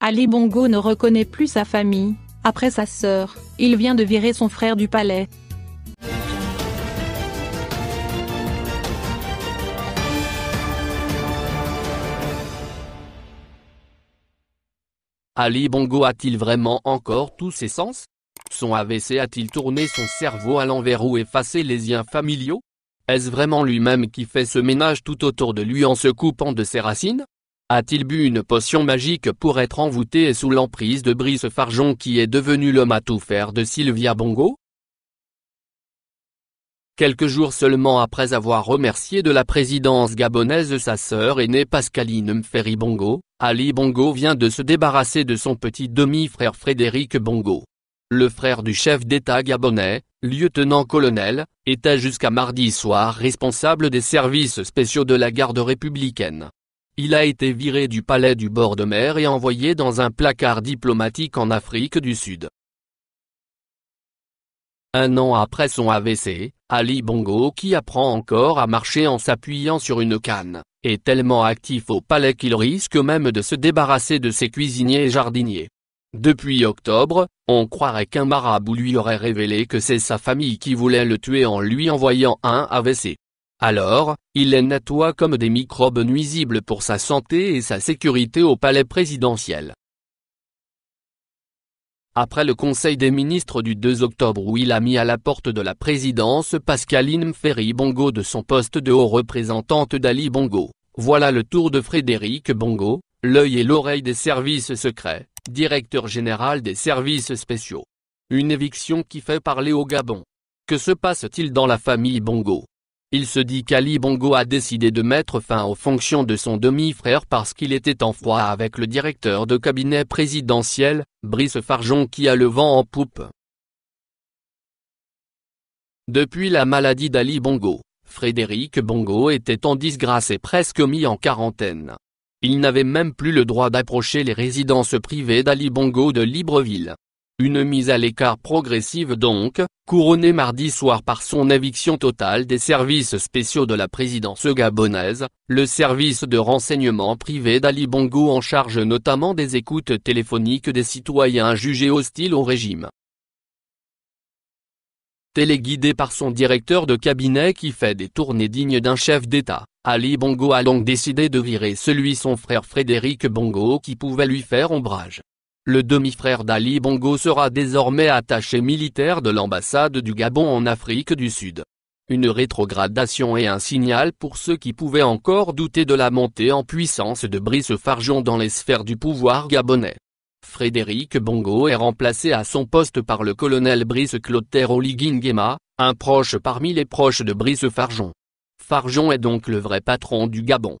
Ali Bongo ne reconnaît plus sa famille. Après sa sœur, il vient de virer son frère du palais. Ali Bongo a-t-il vraiment encore tous ses sens Son AVC a-t-il tourné son cerveau à l'envers ou effacé les liens familiaux Est-ce vraiment lui-même qui fait ce ménage tout autour de lui en se coupant de ses racines a-t-il bu une potion magique pour être envoûté et sous l'emprise de Brice Farjon qui est devenu l'homme à tout faire de Sylvia Bongo Quelques jours seulement après avoir remercié de la présidence gabonaise sa sœur aînée Pascaline Mferi Bongo, Ali Bongo vient de se débarrasser de son petit demi-frère Frédéric Bongo. Le frère du chef d'État gabonais, lieutenant-colonel, était jusqu'à mardi soir responsable des services spéciaux de la garde républicaine. Il a été viré du palais du bord de mer et envoyé dans un placard diplomatique en Afrique du Sud. Un an après son AVC, Ali Bongo qui apprend encore à marcher en s'appuyant sur une canne, est tellement actif au palais qu'il risque même de se débarrasser de ses cuisiniers et jardiniers. Depuis octobre, on croirait qu'un marabout lui aurait révélé que c'est sa famille qui voulait le tuer en lui envoyant un AVC. Alors, il les nettoie comme des microbes nuisibles pour sa santé et sa sécurité au palais présidentiel. Après le Conseil des ministres du 2 octobre où il a mis à la porte de la présidence Pascaline Ferry Bongo de son poste de haut représentante d'Ali Bongo, voilà le tour de Frédéric Bongo, l'œil et l'oreille des services secrets, directeur général des services spéciaux. Une éviction qui fait parler au Gabon. Que se passe-t-il dans la famille Bongo il se dit qu'Ali Bongo a décidé de mettre fin aux fonctions de son demi-frère parce qu'il était en froid avec le directeur de cabinet présidentiel, Brice Farjon qui a le vent en poupe. Depuis la maladie d'Ali Bongo, Frédéric Bongo était en disgrâce et presque mis en quarantaine. Il n'avait même plus le droit d'approcher les résidences privées d'Ali Bongo de Libreville. Une mise à l'écart progressive donc, couronnée mardi soir par son éviction totale des services spéciaux de la présidence gabonaise, le service de renseignement privé d'Ali Bongo en charge notamment des écoutes téléphoniques des citoyens jugés hostiles au régime. Téléguidé par son directeur de cabinet qui fait des tournées dignes d'un chef d'État, Ali Bongo a donc décidé de virer celui son frère Frédéric Bongo qui pouvait lui faire ombrage. Le demi-frère d'Ali Bongo sera désormais attaché militaire de l'ambassade du Gabon en Afrique du Sud. Une rétrogradation et un signal pour ceux qui pouvaient encore douter de la montée en puissance de Brice Farjon dans les sphères du pouvoir gabonais. Frédéric Bongo est remplacé à son poste par le colonel Brice Clotaire Oligingema, un proche parmi les proches de Brice Farjon. Farjon est donc le vrai patron du Gabon.